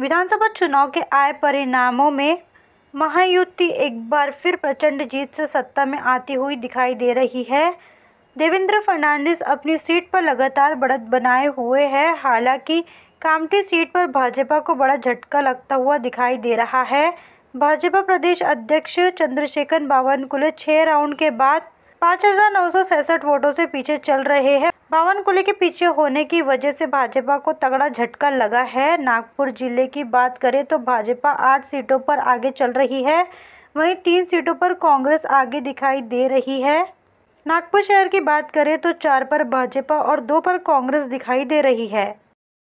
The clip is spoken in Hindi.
विधानसभा चुनाव के आए परिणामों में महायुति एक बार फिर प्रचंड जीत से सत्ता में आती हुई दिखाई दे रही है देवेंद्र फर्नांडिस अपनी सीट पर लगातार बढ़त बनाए हुए हैं हालांकि कामठी सीट पर भाजपा को बड़ा झटका लगता हुआ दिखाई दे रहा है भाजपा प्रदेश अध्यक्ष चंद्रशेखर बावनकुले छः राउंड के बाद पाँच वोटों से पीछे चल रहे हैं बावन कुली के पीछे होने की वजह से भाजपा को तगड़ा झटका लगा है नागपुर जिले की बात करें तो भाजपा आठ सीटों पर आगे चल रही है वहीं तीन सीटों पर कांग्रेस आगे दिखाई दे रही है नागपुर शहर की बात करें तो चार पर भाजपा और दो पर कांग्रेस दिखाई दे रही है